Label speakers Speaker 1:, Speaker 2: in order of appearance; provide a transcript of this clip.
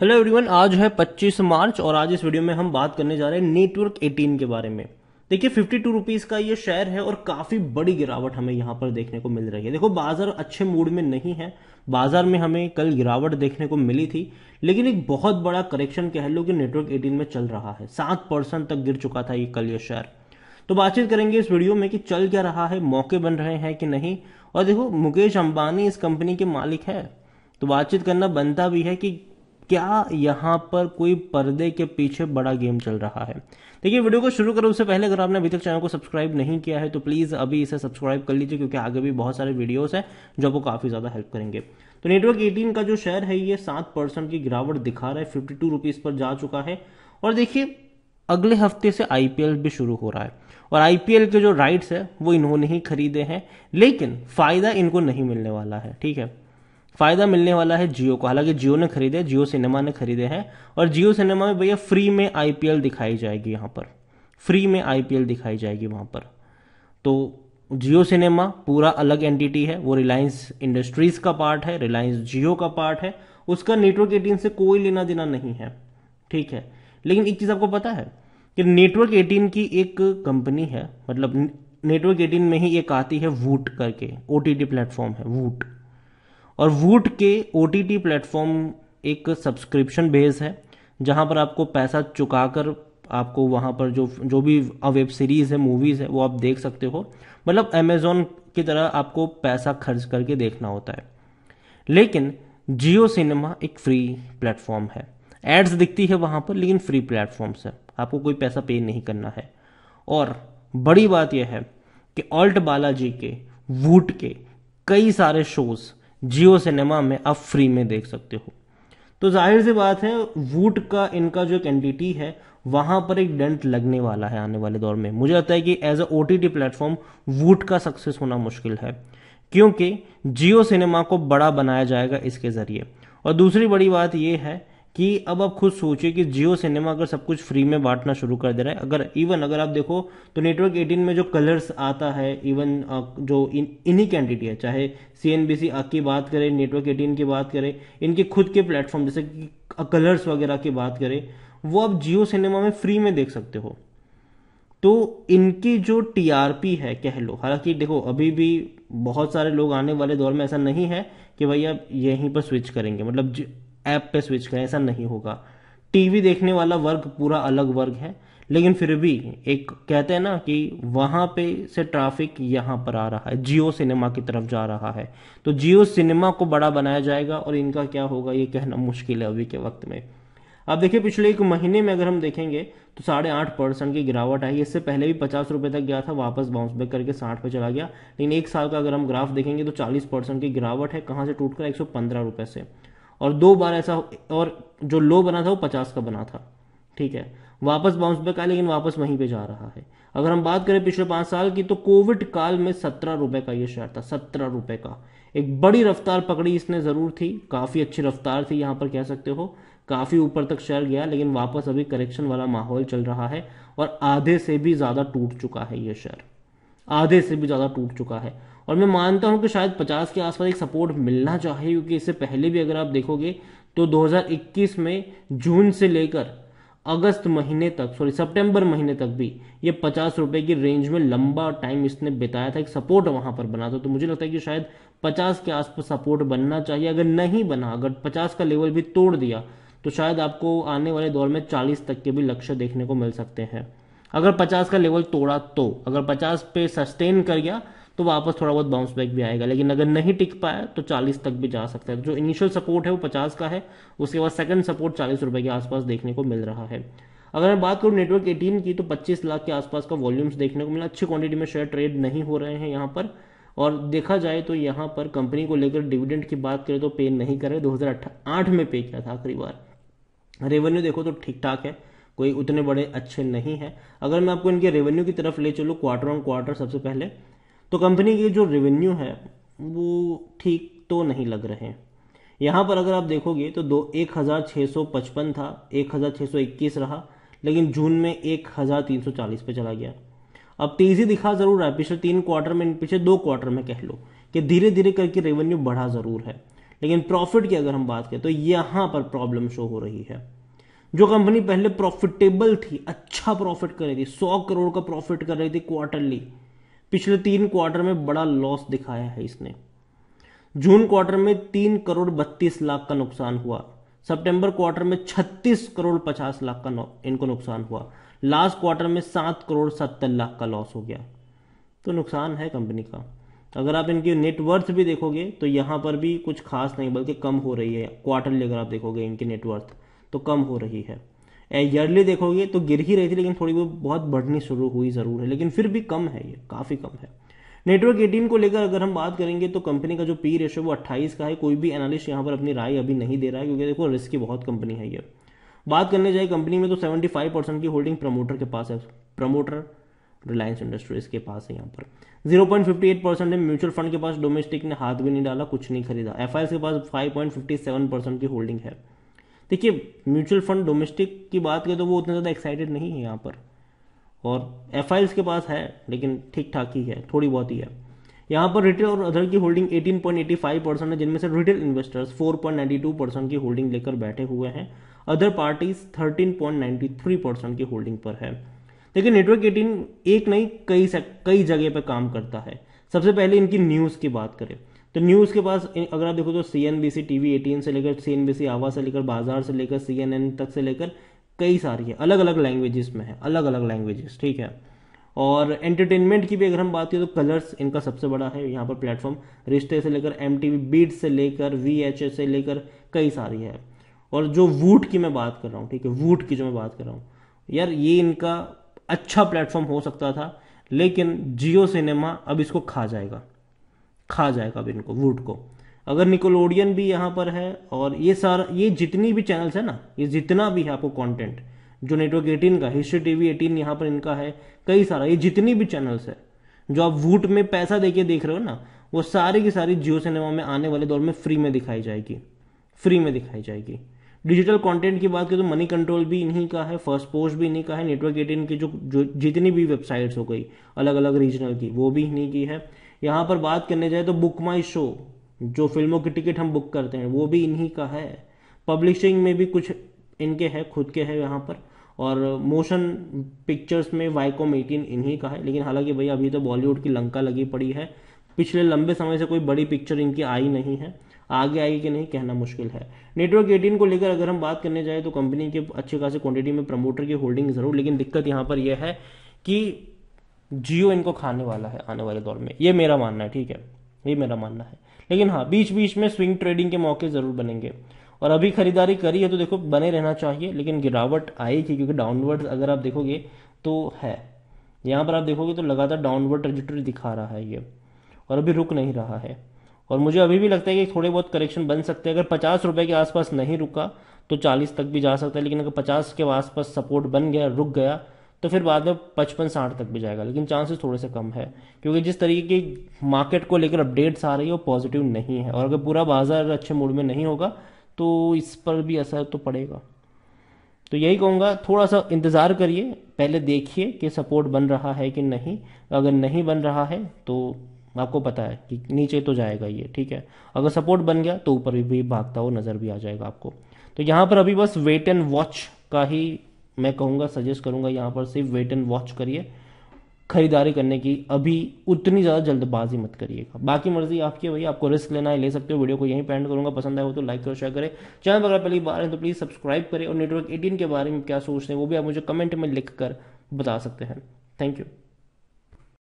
Speaker 1: hello everyone आज है 25 मार्च और आज इस वीडियो में हम बात करने जा रहे हैं नेटवर्क 18 के बारे में देखिए फिफ्टी टू रुपीज़ का ये शेयर है और काफ़ी बड़ी गिरावट हमें यहाँ पर देखने को मिल रही है देखो बाजार अच्छे मूड में नहीं है बाजार में हमें कल गिरावट देखने को मिली थी लेकिन एक बहुत बड़ा करेक्शन कह लो कि नेटवर्क 18 में चल रहा है सात परसेंट तक गिर चुका था ये कल ये शेयर तो बातचीत करेंगे इस वीडियो में कि चल क्या रहा है मौके बन रहे हैं कि नहीं और देखो मुकेश अंबानी इस कंपनी के मालिक है तो बातचीत करना बनता भी है कि क्या यहाँ पर कोई पर्दे के पीछे बड़ा गेम चल रहा है देखिए वीडियो को शुरू करो उससे पहले अगर आपने अभी तक चैनल को सब्सक्राइब नहीं किया है तो प्लीज़ अभी इसे सब्सक्राइब कर लीजिए क्योंकि आगे भी बहुत सारे वीडियोस हैं जो आपको काफ़ी ज़्यादा हेल्प करेंगे तो नेटवर्क 18 का जो शेयर है ये सात परसेंट की गिरावट दिखा रहा है फिफ्टी टू पर जा चुका है और देखिए अगले हफ्ते से आई भी शुरू हो रहा है और आई के जो राइट्स है वो इन्होंने ही खरीदे हैं लेकिन फ़ायदा इनको नहीं मिलने वाला है ठीक है फ़ायदा मिलने वाला है जियो को हालांकि जियो ने खरीदे जियो सिनेमा ने खरीदे हैं और जियो सिनेमा में भैया फ्री में आईपीएल दिखाई जाएगी यहाँ पर फ्री में आईपीएल दिखाई जाएगी वहाँ पर तो जियो सिनेमा पूरा अलग एंटिटी है वो रिलायंस इंडस्ट्रीज़ का पार्ट है रिलायंस जियो का पार्ट है उसका नेटवर्क एटीन से कोई लेना देना नहीं है ठीक है लेकिन एक चीज़ आपको पता है कि नेटवर्क एटीन की एक कंपनी है मतलब नेटवर्क एटीन में ही एक आती है वूट करके ओ टी प्लेटफॉर्म है वूट और वूट के ओ टी प्लेटफॉर्म एक सब्सक्रिप्शन बेस है जहाँ पर आपको पैसा चुका कर आपको वहाँ पर जो जो भी वेब सीरीज़ है मूवीज़ है वो आप देख सकते हो मतलब अमेज़ोन की तरह आपको पैसा खर्च करके देखना होता है लेकिन जियो सिनेमा एक फ्री प्लेटफॉर्म है एड्स दिखती है वहाँ पर लेकिन फ्री प्लेटफॉर्म्स है आपको कोई पैसा पे नहीं करना है और बड़ी बात यह है कि ऑल्ट बालाजी के वूट के कई सारे शोज़ जियो सिनेमा में आप फ्री में देख सकते हो तो जाहिर सी बात है वूट का इनका जो एक एंटिटी है वहां पर एक डेंट लगने वाला है आने वाले दौर में मुझे लगता है कि as a O T T platform Voot का सक्सेस होना मुश्किल है क्योंकि जियो सिनेमा को बड़ा बनाया जाएगा इसके ज़रिए और दूसरी बड़ी बात यह है कि अब आप खुद सोचिए कि जियो सिनेमा अगर सब कुछ फ्री में बांटना शुरू कर दे रहा है अगर इवन अगर आप देखो तो नेटवर्क 18 में जो कलर्स आता है इवन जो इन इन्हीं की है चाहे सी एन बी सी की बात करें नेटवर्क 18 की बात करें इनके खुद के प्लेटफॉर्म जैसे कलर्स वगैरह की बात करें वो आप जियो सिनेमा में फ्री में देख सकते हो तो इनकी जो टीआरपी है कह लो हालांकि देखो अभी भी बहुत सारे लोग आने वाले दौर में ऐसा नहीं है कि भाई आप यहीं पर स्विच करेंगे मतलब ऐप पे स्विच करें ऐसा नहीं होगा टीवी देखने वाला वर्ग पूरा अलग वर्ग है लेकिन फिर भी एक कहते हैं ना कि वहाँ पे से ट्रैफिक यहाँ पर आ रहा है जियो सिनेमा की तरफ जा रहा है तो जियो सिनेमा को बड़ा बनाया जाएगा और इनका क्या होगा ये कहना मुश्किल है अभी के वक्त में अब देखिए पिछले एक महीने में अगर हम देखेंगे तो साढ़े आठ परसेंट की गिरावट आई इससे पहले भी पचास रुपये तक गया था वापस बाउंस बैक करके साठ पे चला गया लेकिन एक साल का अगर हम ग्राफ देखेंगे तो चालीस परसेंट की गिरावट है कहाँ से टूटकर एक सौ पंद्रह रुपये से और दो बार ऐसा और जो लो बना था वो पचास का बना था ठीक है वापस बाउंस बैक आया लेकिन वापस वहीं पे जा रहा है अगर हम बात करें पिछले पांच साल की तो कोविड काल में सत्रह रुपए का ये शेयर था सत्रह रुपए का एक बड़ी रफ्तार पकड़ी इसने ज़रूर थी काफ़ी अच्छी रफ्तार थी यहां पर कह सकते हो काफ़ी ऊपर तक शेयर गया लेकिन वापस अभी करेक्शन वाला माहौल चल रहा है और आधे से भी ज़्यादा टूट चुका है ये शेयर आधे से भी ज़्यादा टूट चुका है और मैं मानता हूं कि शायद 50 के आसपास एक सपोर्ट मिलना चाहिए क्योंकि इससे पहले भी अगर आप देखोगे तो 2021 में जून से लेकर अगस्त महीने तक सॉरी सितंबर महीने तक भी ये पचास रुपए की रेंज में लंबा टाइम इसने बिताया था एक सपोर्ट वहां पर बना था तो मुझे लगता है कि शायद पचास के आसपास सपोर्ट बनना चाहिए अगर नहीं बना अगर पचास का लेवल भी तोड़ दिया तो शायद आपको आने वाले दौर में चालीस तक के भी लक्ष्य देखने को मिल सकते हैं अगर पचास का लेवल तोड़ा तो अगर पचास पे सस्टेन कर गया तो वापस थोड़ा बहुत बाउंस बैक भी आएगा लेकिन अगर नहीं टिक पाया तो चालीस तक भी जा सकता है जो इनिशियल सपोर्ट है वो पचास का है उसके बाद सेकंड सपोर्ट चालीस रुपए के आसपास देखने को मिल रहा है अगर मैं बात करूँ नेटवर्क 18 की तो 25 लाख के आसपास का वॉल्यूम्स देखने को मिला अच्छी क्वांटिटी में शेयर ट्रेड नहीं हो रहे हैं यहाँ पर और देखा जाए तो यहाँ पर कंपनी को लेकर डिविडेंड की बात करें तो पे नहीं करे दो हज़ार में पे किया था आखिरी बार रेवेन्यू देखो तो ठीक ठाक है कोई उतने बड़े अच्छे नहीं है अगर मैं आपको इनके रेवेन्यू की तरफ ले चलूँ क्वार्टर ऑन क्वार्टर सबसे पहले तो कंपनी के जो रेवेन्यू है वो ठीक तो नहीं लग रहे हैं यहाँ पर अगर आप देखोगे तो दो एक हज़ार छः सौ पचपन था एक हज़ार छः सौ इक्कीस रहा लेकिन जून में एक हज़ार तीन सौ चालीस पर चला गया अब तेज़ी दिखा ज़रूर रहा है पिछले तीन क्वार्टर में पिछले दो क्वार्टर में कह लो कि धीरे धीरे करके रेवेन्यू बढ़ा ज़रूर है लेकिन प्रॉफिट की अगर हम बात करें तो यहाँ पर प्रॉब्लम शो हो रही है जो कंपनी पहले प्रॉफिटेबल थी अच्छा प्रॉफिट कर रही थी सौ करोड़ का प्रॉफिट कर रही थी क्वार्टरली पिछले तीन क्वार्टर में बड़ा लॉस दिखाया है इसने जून क्वार्टर में तीन करोड़ बत्तीस लाख का नुकसान हुआ सितंबर क्वार्टर में छत्तीस करोड़ पचास लाख का इनको नुकसान हुआ लास्ट क्वार्टर में सात करोड़ सत्तर लाख का लॉस हो गया तो नुकसान है कंपनी का अगर आप इनकी नेटवर्थ भी देखोगे तो यहां पर भी कुछ खास नहीं बल्कि कम हो रही है क्वार्टरली अगर आप देखोगे इनकी नेटवर्थ तो कम हो रही है ईयरली देखोगे तो गिर ही रही थी लेकिन थोड़ी बहुत बहुत बढ़नी शुरू हुई ज़रूर है लेकिन फिर भी कम है ये काफ़ी कम है नेटवर्क एटीन को लेकर अगर हम बात करेंगे तो कंपनी का जो पी रेशो वो अट्ठाईस का है कोई भी एनालिस्ट यहाँ पर अपनी राय अभी नहीं दे रहा है क्योंकि देखो रिस्क की बहुत कंपनी है ये बात करने जाए कंपनी में तो सेवेंटी फाइव परसेंट की होल्डिंग प्रमोटर के पास है प्रमोटर रिलायंस इंडस्ट्रीज के पास है यहाँ पर zero point fifty eight percent है म्यूचुअल फंड के पास डोमेस्टिक ने हाथ भी नहीं डाला कुछ नहीं खरीदा एफ के पास सेवन परसेंट की होल्डिंग है देखिए म्यूचुअल फंड डोमेस्टिक की बात करें तो वो उतना ज़्यादा एक्साइटेड नहीं है यहाँ पर और एफ के पास है लेकिन ठीक ठाक ही है थोड़ी बहुत ही है यहाँ पर रिटेल और अदर की होल्डिंग 18.85 परसेंट है जिनमें से रिटेल इन्वेस्टर्स 4.92 परसेंट की होल्डिंग लेकर बैठे हुए हैं अदर पार्टीज 13.93 परसेंट की होल्डिंग पर है लेकिन नेटवर्क 18 एक नहीं कई कई जगह पर काम करता है सबसे पहले इनकी न्यूज़ की बात करें तो न्यूज़ के पास अगर आप देखो तो C N B C T V से लेकर सी एन बी सी आवाज से लेकर बाजार से लेकर सी एन एन तक से लेकर कई सारी है अलग अलग लैंग्वेजेस में है अलग अलग लैंग्वेजेस ठीक है और एंटरटेनमेंट की भी अगर हम बात करें तो कलर्स इनका सबसे बड़ा है यहाँ पर प्लेटफॉर्म रिश्ते से लेकर एम टी वी बीट से लेकर वी एच ए से लेकर कई सारी है और जो वूट की मैं बात कर रहा हूँ ठीक है वूट की जो मैं बात कर रहा हूँ यार ये इनका अच्छा प्लेटफॉर्म हो सकता था लेकिन जियो सिनेमा अब इसको खा जाएगा खा जाएगा अब इनको वुड को अगर निकोलोडियन भी यहाँ पर है और ये सारा ये जितनी भी चैनल्स है ना ये जितना भी है आपको कंटेंट जो नेटवर्क 18 का हिस्ट्री टीवी 18 यहाँ पर इनका है कई सारा ये जितनी भी चैनल्स है जो आप वूट में पैसा देके देख रहे हो ना वो सारी की सारी जियो सिनेमा में आने वाले दौर में फ्री में दिखाई जाएगी फ्री में दिखाई जाएगी डिजिटल कॉन्टेंट की बात करें तो मनी कंट्रोल भी इन्हीं का है फर्स्ट पोस्ट भी इन्हीं का है नेटवर्क एटीन की जो जो जितनी भी वेबसाइट्स हो गई अलग अलग रीजनल की वो भी इन्हीं की है यहाँ पर बात करने जाए तो बुक माई शो जो फिल्मों की टिकट हम बुक करते हैं वो भी इन्हीं का है पब्लिशिंग में भी कुछ इनके है खुद के है यहाँ पर और मोशन पिक्चर्स में वाईकॉम एटीन इन्हीं का है लेकिन हालांकि भैया अभी तो बॉलीवुड की लंका लगी पड़ी है पिछले लंबे समय से कोई बड़ी पिक्चर इनकी आई नहीं है आगे आई कि नहीं कहना मुश्किल है नेटवर्क एटीन को लेकर अगर हम बात करने जाए तो कंपनी के अच्छे खासे क्वांटिटी में प्रमोटर की होल्डिंग ज़रूर लेकिन दिक्कत यहाँ पर यह है कि जियो इनको खाने वाला है आने वाले दौर में ये मेरा मानना है ठीक है ये मेरा मानना है लेकिन हाँ बीच बीच में स्विंग ट्रेडिंग के मौके ज़रूर बनेंगे और अभी खरीदारी करी है तो देखो बने रहना चाहिए लेकिन गिरावट आएगी क्योंकि डाउनवर्ड अगर आप देखोगे तो है यहाँ पर आप देखोगे तो लगातार डाउनवर्ड ट्रेजिटरी दिखा रहा है ये और अभी रुक नहीं रहा है और मुझे अभी भी लगता है कि थोड़े बहुत करेक्शन बन सकते हैं अगर पचास रुपए के आसपास नहीं रुका तो चालीस तक भी जा सकता है लेकिन अगर पचास के आसपास सपोर्ट बन गया रुक गया तो फिर बाद में पचपन साठ तक भी जाएगा लेकिन चांसेस थोड़े से कम है क्योंकि जिस तरीके की मार्केट को लेकर अपडेट्स आ रही है वो पॉजिटिव नहीं है और अगर पूरा बाजार अच्छे मूड में नहीं होगा तो इस पर भी असर तो पड़ेगा तो यही कहूँगा थोड़ा सा इंतज़ार करिए पहले देखिए कि सपोर्ट बन रहा है कि नहीं अगर नहीं बन रहा है तो आपको पता है कि नीचे तो जाएगा ये ठीक है अगर सपोर्ट बन गया तो ऊपर भी भागता हुआ नज़र भी आ जाएगा आपको तो यहाँ पर अभी बस वेट एंड वॉच का ही मैं कहूँगा सजेस्ट करूँगा यहाँ पर सिर्फ वेट एंड वॉच करिए खरीदारी करने की अभी उतनी ज़्यादा जल्दबाजी मत करिएगा बाकी मर्जी आपकी भैया आपको रिस्क लेना है ले सकते हो वीडियो को यहीं पेंड करूँगा पसंद आए हो तो लाइक करो शेयर करें चैनल पर अगर पहली बार है तो प्लीज़ सब्सक्राइब करें और नेटवर्क एटीन के बारे में क्या सोचते हैं वो भी आप मुझे कमेंट में लिख कर बता सकते हैं थैंक यू